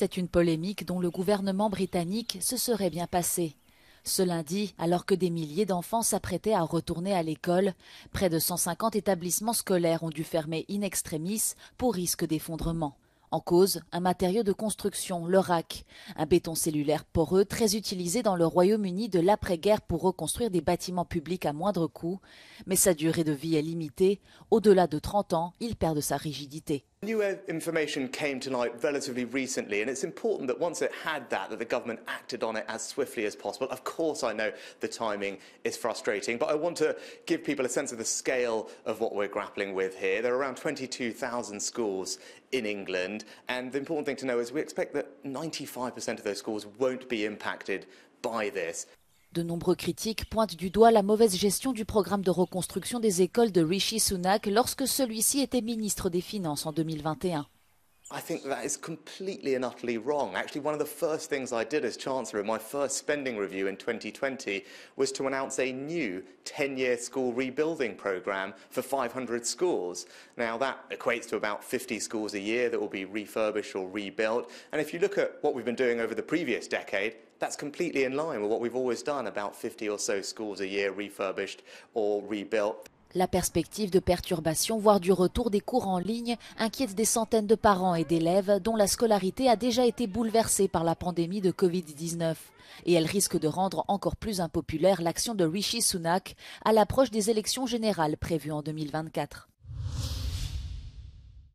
C'est une polémique dont le gouvernement britannique se serait bien passé. Ce lundi, alors que des milliers d'enfants s'apprêtaient à retourner à l'école, près de 150 établissements scolaires ont dû fermer in extremis pour risque d'effondrement. En cause, un matériau de construction, le un béton cellulaire poreux très utilisé dans le Royaume-Uni de l'après-guerre pour reconstruire des bâtiments publics à moindre coût, mais sa durée de vie est limitée, au-delà de 30 ans, il perd de sa rigidité. New information came to light relatively recently, and it's important that once it had that, that the government acted on it as swiftly as possible. Of course, I know the timing is frustrating, but I want to give people a sense of the scale of what we're grappling with here. There are around 22,000 schools in England, and the important thing to know is we expect that 95% of those schools won't be impacted by this. De nombreux critiques pointent du doigt la mauvaise gestion du programme de reconstruction des écoles de Rishi Sunak lorsque celui-ci était ministre des Finances en 2021. I think that is completely and utterly wrong. Actually, one of the first things I did as Chancellor in my first spending review in 2020 was to announce a new 10 year school rebuilding programme for 500 schools. Now, that equates to about 50 schools a year that will be refurbished or rebuilt. And if you look at what we've been doing over the previous decade, that's completely in line with what we've always done about 50 or so schools a year refurbished or rebuilt. La perspective de perturbation, voire du retour des cours en ligne, inquiète des centaines de parents et d'élèves dont la scolarité a déjà été bouleversée par la pandémie de Covid-19. Et elle risque de rendre encore plus impopulaire l'action de Rishi Sunak à l'approche des élections générales prévues en 2024.